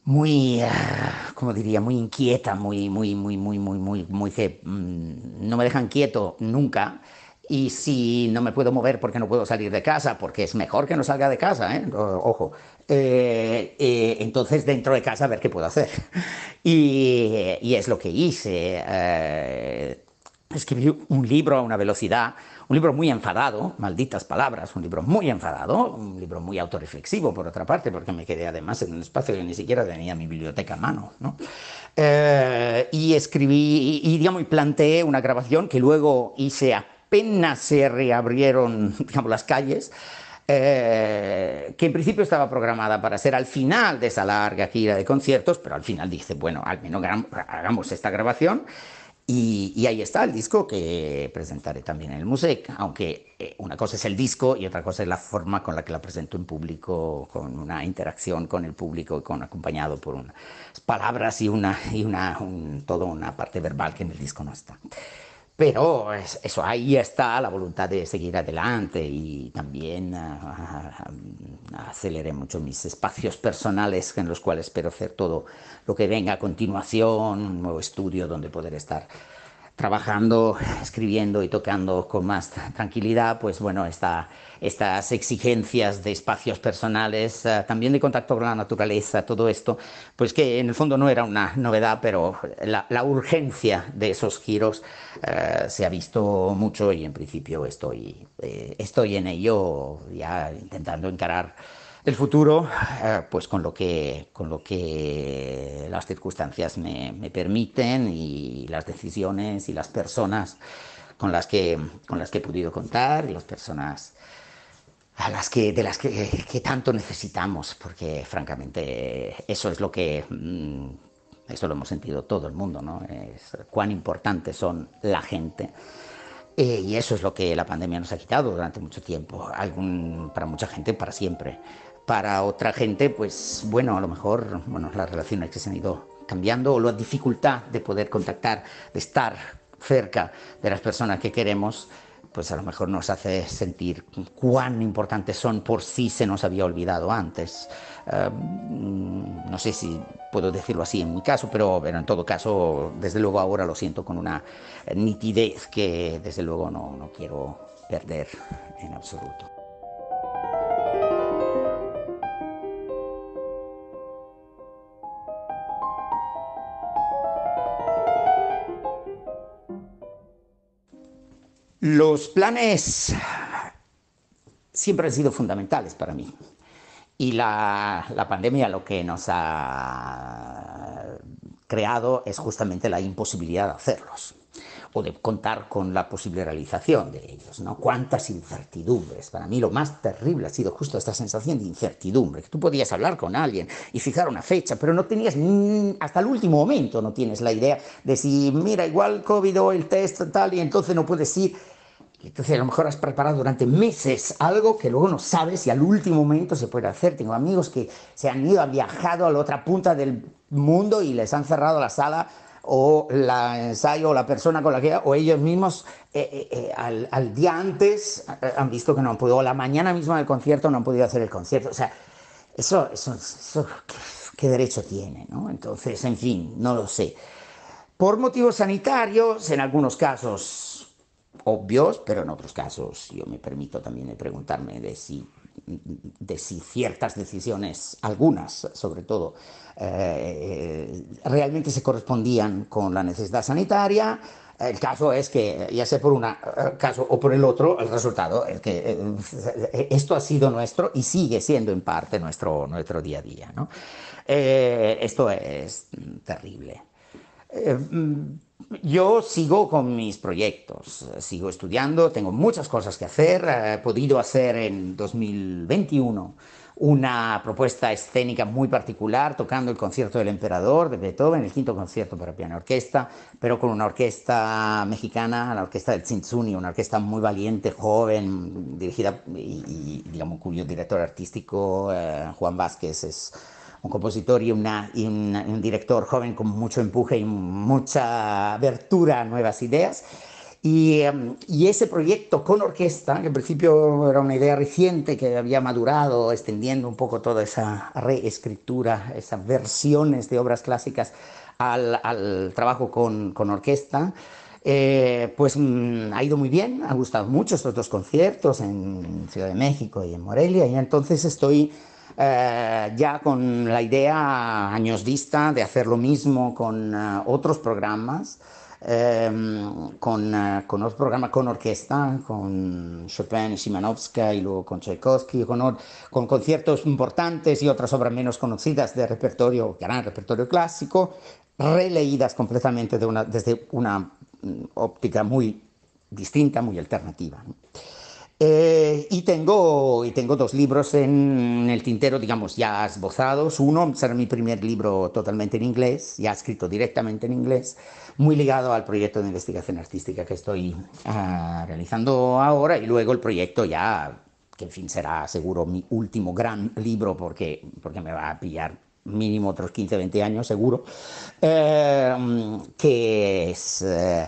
muy, eh, como diría, muy inquieta, muy, muy, muy, muy, muy, muy, muy que mm, no me dejan quieto nunca. Y si no me puedo mover porque no puedo salir de casa, porque es mejor que no salga de casa, ¿eh? ojo, eh, eh, entonces dentro de casa a ver qué puedo hacer. [LAUGHS] Y, y es lo que hice. escribí un libro a una velocidad un libro muy enfadado, malditas palabras, un libro muy enfadado, un libro muy autorreflexivo, por otra parte, porque me quedé además en un espacio que ni siquiera tenía mi biblioteca a mano. ¿no? Eh, y escribí, y, digamos, y planteé una grabación que luego hice apenas se reabrieron, [LAUGHS] digamos, las calles. Eh, que en principio estaba programada para ser al final de esa larga gira de conciertos, pero al final dice, bueno, al menos hagamos esta grabación y, ahí está el disco que presentaré también en el Musec, aunque eh, una cosa es el disco y otra cosa es la forma con la que la presento en público, con una interacción con el público con acompañado por unas palabras y una y una toda una parte verbal que en el disco no está. Pero eso, ahí está la voluntad de seguir adelante y también ah, ah, ah, aceleré mucho mis espacios personales en los cuales espero hacer todo lo que venga a continuación, un nuevo estudio donde poder estar trabajando, escribiendo y tocando con más tranquilidad, pues bueno, estas exigencias de espacios personales, eh, también de contacto con la naturaleza, todo esto, pues que en el fondo no era una novedad, pero la, urgencia de esos giros eh, se ha visto mucho y en principio estoy, eh, estoy en ello ya intentando encarar el futuro, eh, pues con lo que, con lo que las circunstancias me, permiten y las decisiones y las personas con las que, con las que he podido contar y las personas las que, de las que, tanto necesitamos, porque francamente eso es lo que... Mm, eso lo hemos sentido todo el mundo, ¿no? Es, cuán importantes son la gente. Eh, y eso es lo que la pandemia nos ha quitado durante mucho tiempo, algún, para mucha gente para siempre. Para otra gente, pues bueno, a lo mejor bueno, las relaciones que se han ido cambiando o la dificultad de poder contactar, de estar cerca de las personas que queremos, pues a lo mejor nos hace sentir cuán importantes son por si se nos había olvidado antes. Eh, no sé si puedo decirlo así en mi caso, pero, bueno, en todo caso, desde luego ahora lo siento con una nitidez que desde luego no quiero perder en absoluto. Los planes siempre han sido fundamentales para mí. Y la, pandemia lo que nos ha creado es justamente la imposibilidad de hacerlos o de contar con la posible realización de ellos, ¿no? Cuántas incertidumbres. Para mí lo más terrible ha sido justo esta sensación de incertidumbre, que tú podías hablar con alguien y fijar una fecha, pero no tenías hasta el último momento no tienes la idea de si mira, igual COVID o el test tal y entonces no puedes ir entonces, a lo mejor has preparado durante meses algo que luego no sabes si al último momento se puede hacer. Tengo amigos que se han ido, han viajado a la otra punta del mundo y les han cerrado la sala o la ensayo o la persona con la que o ellos mismos eh, eh, eh, al, día antes han visto que no han podido, o la mañana misma del concierto no han podido hacer el concierto. O sea, eso, eso, ¿qué, ¿qué, derecho tiene? ¿no? Entonces, en fin, no lo sé. Por motivos sanitarios, en algunos casos obvios, pero en otros casos yo me permito también preguntarme de si, de si ciertas decisiones, algunas sobre todo, eh, realmente se correspondían con la necesidad sanitaria. El caso es que, ya sea por un eh, caso o por el otro, el resultado es que eh, esto ha sido nuestro y sigue siendo en parte nuestro, nuestro día a día. esto es terrible. Yo sigo con mis proyectos, sigo estudiando, tengo muchas cosas que hacer. He podido hacer en 2021 una propuesta escénica muy particular, tocando el concierto del emperador de Beethoven, el quinto concierto para piano orquesta, pero con una orquesta mexicana, la orquesta del Tsintsuni, una orquesta muy valiente, joven, dirigida y, digamos, cuyo director artístico eh, Juan Vázquez es un compositor y, un director joven con mucho empuje y mucha abertura a nuevas ideas. Em, y, ese proyecto con orquesta, que en principio era una idea reciente que había madurado, extendiendo un poco toda esa reescritura, esas versiones de obras clásicas al, trabajo con, orquesta, eh, pues mm, ha ido muy bien, ha gustado mucho estos dos conciertos en Ciudad de México y en Morelia, y entonces estoy eh, ya con la idea años vista de hacer lo mismo con eh, otros programas, em, con, eh, con, otros programas con orquesta, con Chopin, Szymanowska y luego con Tchaikovsky, con, con conciertos importantes y otras obras menos conocidas de repertorio, gran repertorio clásico, releídas completamente de una, desde una mm, óptica muy distinta, muy alternativa. Eh, y, tengo, y tengo dos libros en el tintero, digamos, ya esbozados. Uno será mi primer libro totalmente en inglés, ya escrito directamente en inglés, muy ligado al proyecto de investigación artística que estoy ah, realizando ahora. Y luego el proyecto ya, que en fin será seguro mi último gran libro porque, porque me va a pillar mínimo otros 15, 20 años seguro, eh, que es... Eh,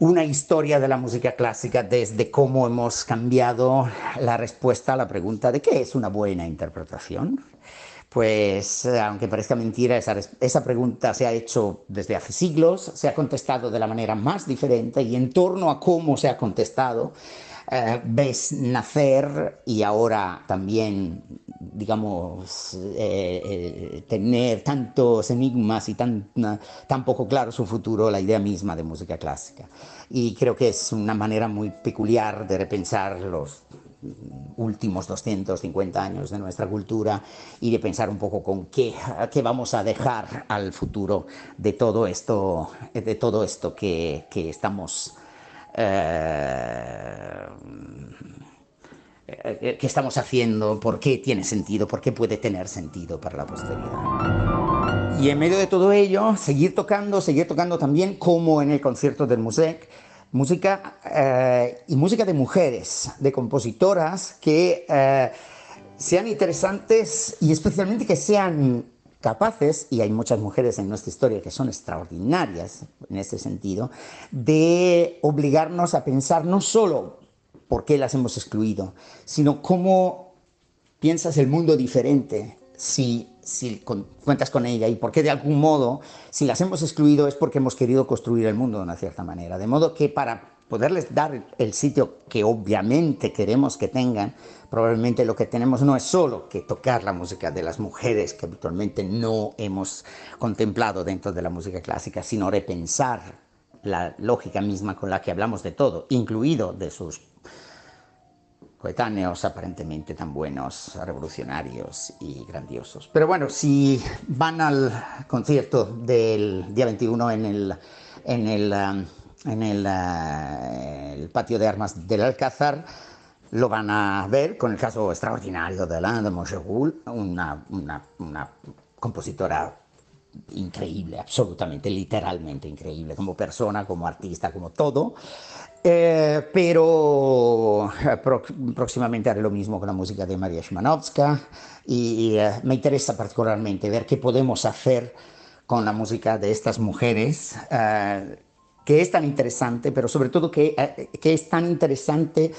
una historia de la música clásica desde cómo hemos cambiado la respuesta a la pregunta de qué es una buena interpretación. Pues aunque parezca mentira, esa, pregunta se ha hecho desde hace siglos, se ha contestado de la manera más diferente y en torno a cómo se ha contestado, eh, ves nacer y ahora también digamos, eh, eh, tener tantos enigmas y tan, tan poco claro su futuro, la idea misma de música clásica. Y creo que es una manera muy peculiar de repensar los últimos 250 años de nuestra cultura y de pensar un poco con qué, qué vamos a dejar al futuro de todo esto, de todo esto que, que estamos eh, eh, eh, qué estamos haciendo, por qué tiene sentido, por qué puede tener sentido para la posteridad. Y en medio de todo ello, seguir tocando, seguir tocando también como en el concierto del Musec, música eh, y música de mujeres, de compositoras que sean interesantes y especialmente que sean capaces, y hay muchas mujeres en nuestra historia que son extraordinarias en este sentido, de obligarnos a pensar no solo por qué las hemos excluido, sino cómo piensas el mundo diferente si, si cuentas con ella y por qué de algún modo, si las hemos excluido es porque hemos querido construir el mundo de una cierta manera. De modo que para poderles dar el sitio que obviamente queremos que tengan, probablemente lo que tenemos no es solo que tocar la música de las mujeres, que habitualmente no hemos contemplado dentro de la música clásica, sino repensar la lógica misma con la que hablamos de todo, incluido de sus coetáneos aparentemente tan buenos, revolucionarios y grandiosos. Pero bueno, si van al concierto del día 21 en el, en el, um, en uh, el, patio de armas del Alcázar, lo van a ver con el caso extraordinario de Alain de una, una, una compositora increíble, absolutamente, literalmente increíble, como persona, como artista, como todo. Eh, pero eh, próximamente haré lo mismo con la música de María Szymanowska y, eh, me interesa particularmente ver qué podemos hacer con la música de estas mujeres, que es tan interesante, pero sobre todo que, es tan interesante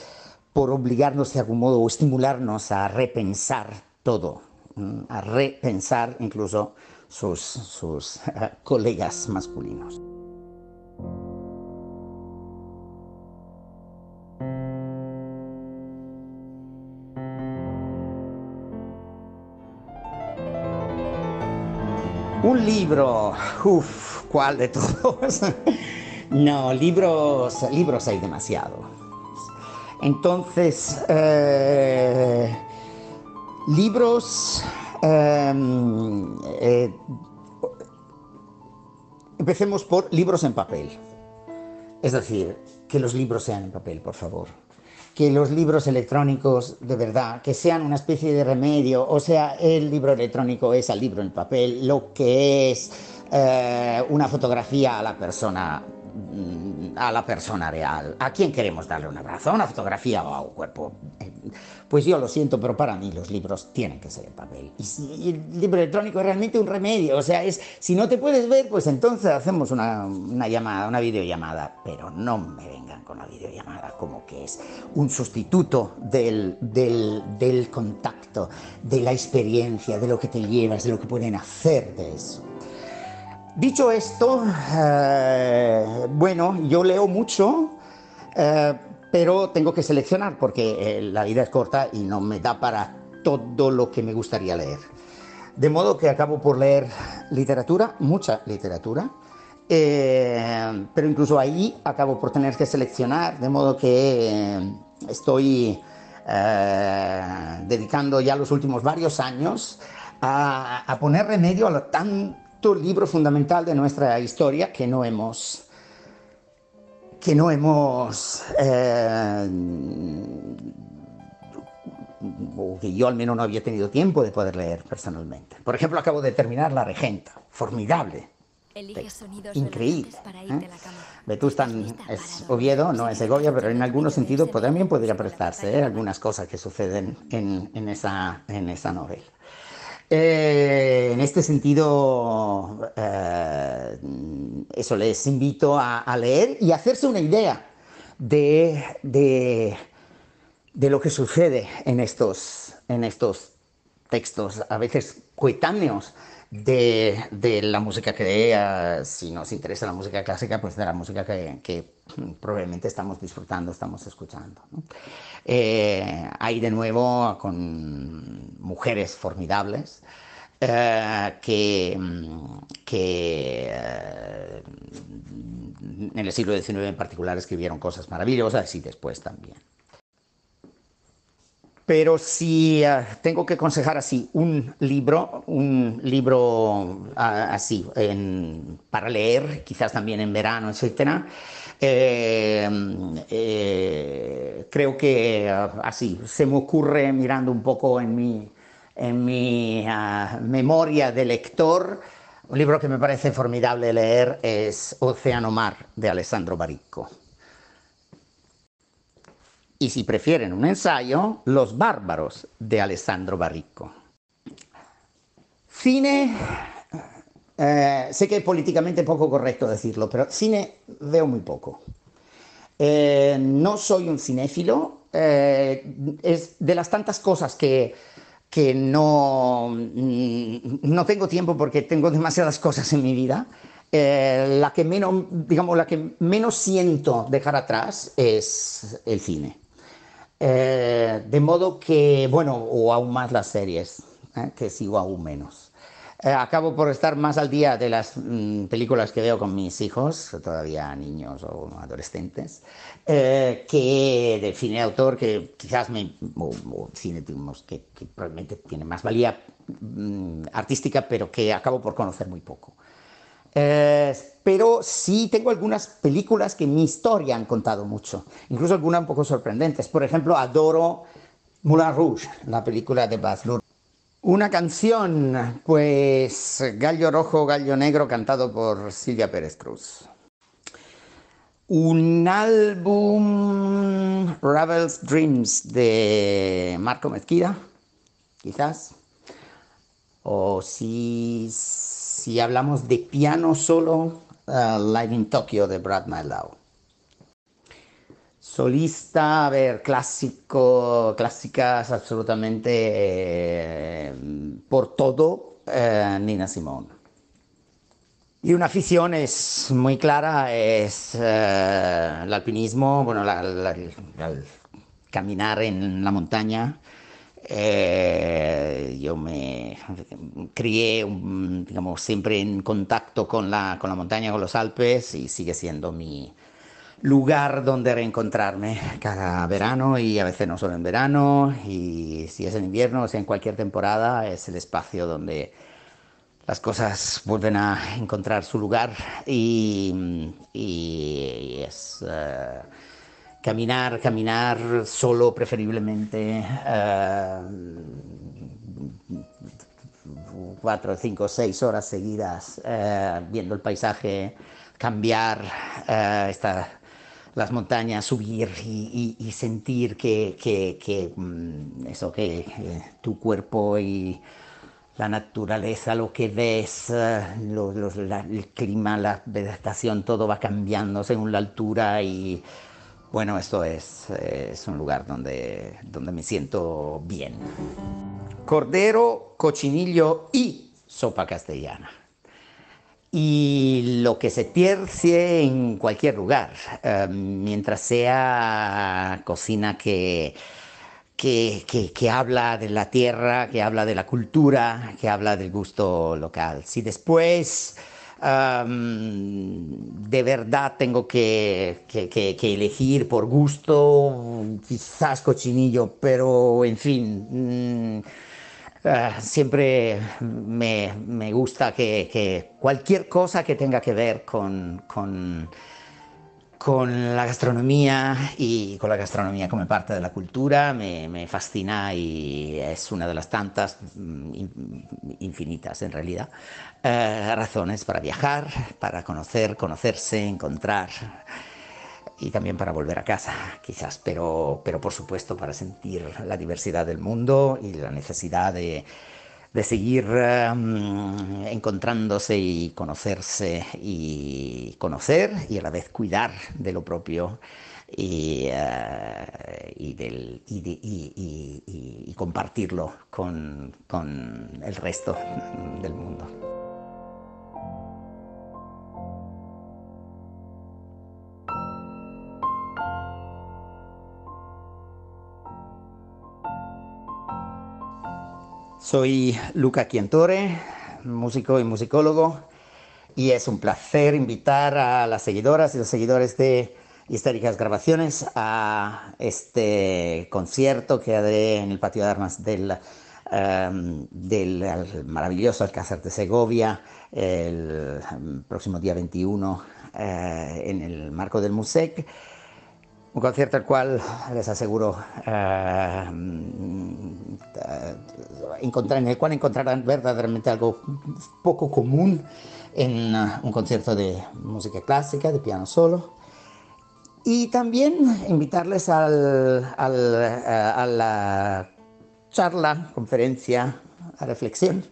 por obligarnos de algún modo o estimularnos a repensar todo, mm, a repensar incluso sus, sus colegas masculinos. un libro, uff, ¿cuál de todos? [LAUGHS] no, libros, libros hay demasiado. Entonces, eh, libros... Em, eh, empecemos por libros en papel. Es decir, que los libros sean en papel, por favor que los libros electrónicos de verdad, que sean una especie de remedio, o sea, el libro electrónico es al el libro en papel, lo que es eh, una fotografía a la persona Mm, a la persona real. ¿A quién queremos darle un abrazo? ¿A una fotografía o a un cuerpo? Eh, pues yo lo siento, pero para mí los libros tienen que ser en papel. Y, el libro electrónico es realmente un remedio. O sea, es si no te puedes ver, pues entonces hacemos una, una llamada, una videollamada. Pero no me vengan con la videollamada como que es un sustituto del contacto, de la experiencia, de lo que te llevas, de lo que pueden hacer de eso. Dicho esto, eh, bueno, yo leo mucho, eh, pero tengo que seleccionar porque eh, la vida es corta y no me da para todo lo que me gustaría leer. De modo que acabo por leer literatura, mucha literatura, pero incluso ahí acabo por tener que seleccionar, de modo que estoy dedicando ya los últimos varios años a poner remedio a lo tan cuarto libro fundamental de nuestra historia que no hemos que no hemos eh, o que yo al menos no había tenido tiempo de poder leer personalmente. Por ejemplo, acabo de terminar La Regenta, formidable. increíble. ¿eh? Mm, para es Oviedo, no es Segovia, pero en algún sentido también podría prestarse ¿eh? algunas cosas que suceden en, esa, en esa novela. Eh, en este sentido, eh, eso les invito a, leer y hacerse una idea de, de, lo que sucede en estos, en estos textos, a veces coetáneos, de, la música que, eh, si nos interesa la música clásica, pues de la música que, probablemente estamos disfrutando, estamos escuchando. Eh, hay de nuevo con mujeres formidables. Eh, que, eh, en el siglo XIX en particular escribieron cosas maravillosas y después también. Pero si tengo que aconsejar así un libro, un libro ah, así para leer, quizás también en verano, etcétera, eh, eh, creo que ah, así, se me ocurre mirando un poco en mi, en mi ah, memoria de lector, un libro que me parece formidable leer es Océano Mar de Alessandro Baricco. Y si prefieren un ensayo, Los bárbaros de Alessandro Baricco. Cine eh, sé que es políticamente poco correcto decirlo, pero cine veo muy poco. Eh, no soy un cinéfilo. Eh, es de las tantas cosas que, que no, mm, no tengo tiempo porque tengo demasiadas cosas en mi vida. la que menos, digamos, la que menos siento dejar atrás es el cine. de modo que, bueno, o aún más las series, que sigo aún menos. Eh, acabo por estar más al día de las mm, películas que veo con mis hijos, todavía niños o adolescentes, eh, que de cine de autor, que quizás me. O, cine, que, probablemente tiene más valía mm, artística, pero que acabo por conocer muy poco. Eh, pero sí tengo algunas películas que mi historia han contado mucho, incluso algunas un poco sorprendentes. Por ejemplo, adoro Moulin Rouge, la película de Baz Luhrmann una canción, pues Gallo Rojo, Gallo Negro, cantado por Silvia Pérez Cruz. Un álbum Ravel's Dreams de Marco Mezquida, quizás. O si, si hablamos de piano solo, uh, Live in Tokyo de Brad Mailow. Solista, a ver, clásico, clásicas absolutamente eh, por todo, eh, Nina Simone. Y una afición es muy clara, es eh, el alpinismo, bueno, caminar en la montaña. yo me crié, mm, digamos, siempre en contacto con la montaña, con los Alpes, y sigue siendo mi, lugar donde reencontrarme cada verano y a veces no solo en verano y si es en invierno o sea en cualquier temporada es el espacio donde las cosas vuelven a encontrar su lugar y, es eh, caminar, caminar solo preferiblemente eh, cuatro, cinco, seis horas seguidas eh, viendo el paisaje cambiar esta las montañas, subir y, sentir que, que, mm, eso, que, tu cuerpo y la naturaleza, lo que ves, eh, el clima, la vegetación, todo va cambiando según la altura y bueno, esto es, eh, es un lugar donde, donde me siento bien. Cordero, cochinillo y sopa castellana y lo que se tierce en cualquier lugar, eh, mientras sea cocina que, que, habla de la tierra, que habla de la cultura, que habla del gusto local. Si después em, de verdad tengo que, que, elegir por gusto, quizás cochinillo, pero en fin... Mm, Ah, siempre me, gusta que, cualquier cosa que tenga que ver con, con, la gastronomía y con la gastronomía como parte de la cultura me, fascina y es una de las tantas, mm, infinitas en realidad, eh, razones para viajar, para conocer, conocerse, encontrar y también para volver a casa, quizás, pero, pero por supuesto para sentir la diversidad del mundo y la necesidad de, seguir em, encontrándose y conocerse y conocer y a la vez cuidar de lo propio y, eh, del, y, de, compartirlo con el resto del mundo. Soy Luca Quientore, músico y musicólogo, y es un placer invitar a las seguidoras y los seguidores de Históricas Grabaciones a este concierto que haré en el patio de armas del, em, maravilloso Alcázar de Segovia el próximo día 21 eh, en el marco del MUSEC. Un concierto el cual les aseguro eh, eh, en el cual encontrarán verdaderamente algo poco común en eh, un concierto de música clásica, de piano solo. Y también invitarles al, a la charla, conferencia, a reflexión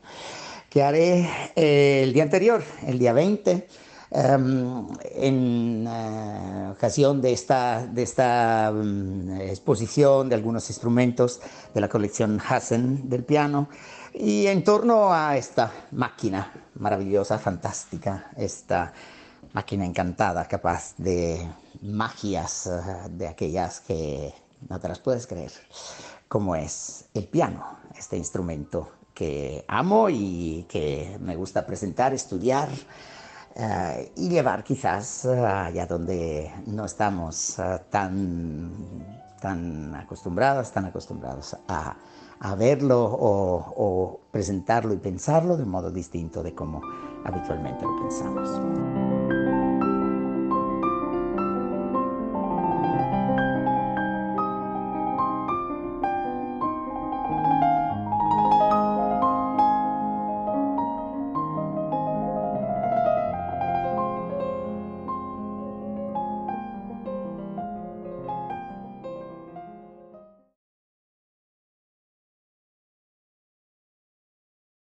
que haré el día anterior, el día 20 Em, en eh, ocasión de esta, de esta mm, exposición de algunos instrumentos de la colección Hassen del piano y en torno a esta máquina maravillosa, fantástica, esta máquina encantada, capaz de magias, eh, de aquellas que no te las puedes creer, como es el piano, este instrumento que amo y que me gusta presentar, estudiar, eh, y llevar quizás eh, allá donde no estamos eh, tan, acostumbrados, tan acostumbrados a, verlo o, o, presentarlo y pensarlo de un modo distinto de como habitualmente lo pensamos.